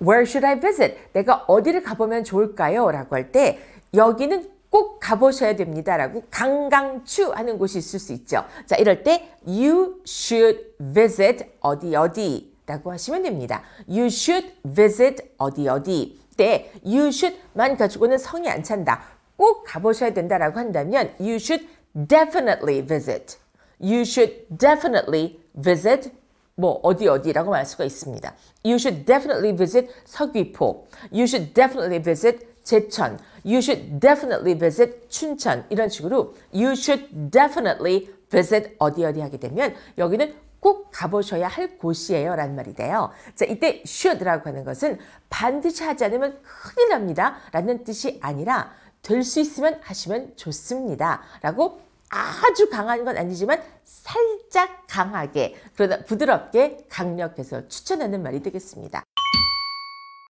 Where should I visit? 내가 어디를 가보면 좋을까요? 라고 할 때 여기는 꼭 가보셔야 됩니다. 라고 강강추 하는 곳이 있을 수 있죠. 자, 이럴 때 you should visit 어디 어디 라고 하시면 됩니다. you should visit 어디 어디 때 you should만 가지고는 성이 안 찬다. 꼭 가보셔야 된다라고 한다면 you should definitely visit. you should definitely visit 뭐 어디 어디라고 말할 수가 있습니다. You should definitely visit 서귀포. You should definitely visit 제천. You should definitely visit 춘천. 이런 식으로 you should definitely visit 어디 어디 하게 되면 여기는 꼭 가보셔야 할 곳이에요 라는 말이 돼요. 자 이때 should라고 하는 것은 반드시 하지 않으면 큰일 납니다 라는 뜻이 아니라 될 수 있으면 하시면 좋습니다 라고 아주 강한 건 아니지만 살짝 강하게 그러나 부드럽게 강력해서 추천하는 말이 되겠습니다.